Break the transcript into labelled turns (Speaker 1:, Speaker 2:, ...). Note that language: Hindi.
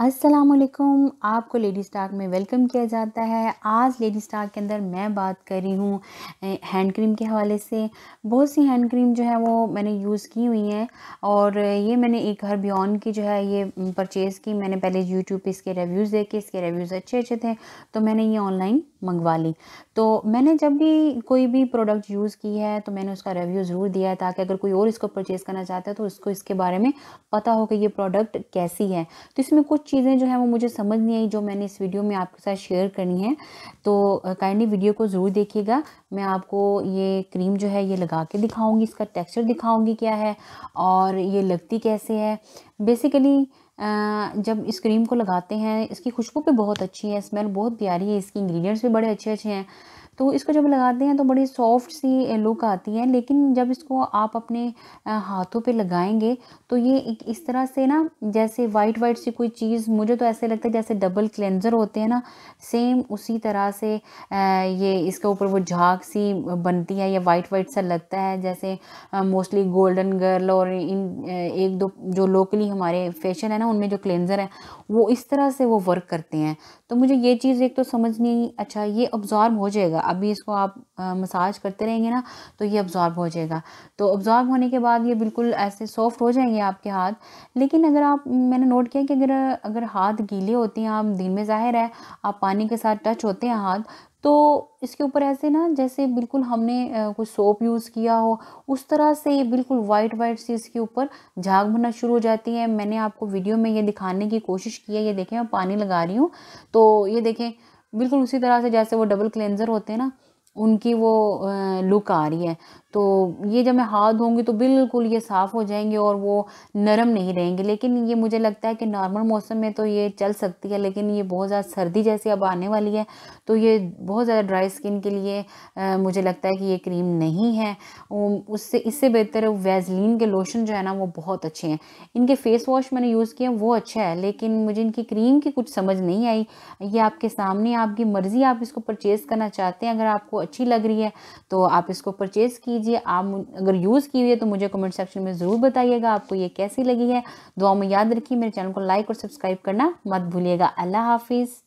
Speaker 1: असलकुम आपको लेडीज़ टाक में वेलकम किया जाता है आज लेडी स्टाक के अंदर मैं बात कर रही हूँ हैंड क्रीम के हवाले से बहुत सी हैंड क्रीम जो है वो मैंने यूज़ की हुई हैं और ये मैंने एक हर बियन की जो है ये परचेज़ की मैंने पहले यूट्यूब पे इसके रिव्यूज़ देखे इसके रिव्यूज़ अच्छे अच्छे थे तो मैंने ये ऑनलाइन मंगवा ली तो मैंने जब भी कोई भी प्रोडक्ट यूज़ की है तो मैंने उसका रिव्यू ज़रूर दिया है ताकि अगर कोई और इसको परचेज़ करना चाहता है तो उसको इसके बारे में पता हो कि ये प्रोडक्ट कैसी है तो इसमें कुछ चीज़ें जो हैं वो मुझे समझ नहीं आई जो मैंने इस वीडियो में आपके साथ शेयर करनी है तो काइंडली वीडियो को ज़रूर देखिएगा मैं आपको ये क्रीम जो है ये लगा के दिखाऊँगी इसका टेक्स्चर दिखाऊँगी क्या है और ये लगती कैसे है बेसिकली जब इस क्रीम को लगाते हैं इसकी खुशबू भी बहुत अच्छी है स्मेल बहुत प्यारी है इसके इंग्रेडिएंट्स भी बड़े अच्छे अच्छे हैं तो इसको जब लगाते हैं तो बड़ी सॉफ्ट सी लुक आती है लेकिन जब इसको आप अपने हाथों पे लगाएंगे तो ये एक इस तरह से ना जैसे वाइट वाइट सी कोई चीज़ मुझे तो ऐसे लगता है जैसे डबल क्लेंज़र होते हैं ना सेम उसी तरह से ये इसके ऊपर वो झाग सी बनती है या वाइट वाइट सा लगता है जैसे मोस्टली गोल्डन गर्ल और इन एक दो जो लोकली हमारे फैशन है ना उनमें जो क्लेंज़र है वो इस तरह से वो वर्क करते हैं तो मुझे ये चीज़ एक तो समझ नहीं अच्छा ये ऑब्ज़ॉर्व हो जाएगा अभी इसको आप आ, मसाज करते रहेंगे ना तो ये अब्ज़ॉर्ब हो जाएगा तो अब्ज़ॉर्ब होने के बाद ये बिल्कुल ऐसे सॉफ्ट हो जाएंगे आपके हाथ लेकिन अगर आप मैंने नोट किया कि अगर अगर हाथ गीले होते हैं आप दिन में ज़ाहिर है आप पानी के साथ टच होते हैं हाथ तो इसके ऊपर ऐसे ना जैसे बिल्कुल हमने कुछ सोप यूज़ किया हो उस तरह से ये बिल्कुल वाइट वाइट सी इसके ऊपर झाग बनना शुरू हो जाती है मैंने आपको वीडियो में ये दिखाने की कोशिश की है ये देखें मैं पानी लगा रही हूँ तो ये देखें बिल्कुल उसी तरह से जैसे वो डबल क्लेंज़र होते हैं ना उनकी वो लुक आ रही है तो ये जब मैं हाथ धोऊंगी तो बिल्कुल ये साफ़ हो जाएंगे और वो नरम नहीं रहेंगे लेकिन ये मुझे लगता है कि नॉर्मल मौसम में तो ये चल सकती है लेकिन ये बहुत ज़्यादा सर्दी जैसी अब आने वाली है तो ये बहुत ज़्यादा ड्राई स्किन के लिए आ, मुझे लगता है कि ये क्रीम नहीं है उससे इससे बेहतर वैजलिन के लोशन जो है ना वो बहुत अच्छे हैं इनके फेस वॉश मैंने यूज़ किए वो अच्छा है लेकिन मुझे इनकी क्रीम की कुछ समझ नहीं आई ये आपके सामने आपकी मर्ज़ी आप इसको परचेज़ करना चाहते हैं अगर आपको अच्छी लग रही है तो आप इसको परचेज़ कीजिए कीजिए आप अगर यूज़ की हुई है तो मुझे कमेंट सेक्शन में ज़रूर बताइएगा आपको ये कैसी लगी है दुआ में याद रखिए मेरे चैनल को लाइक और सब्सक्राइब करना मत भूलिएगा अल्लाह हाफिज़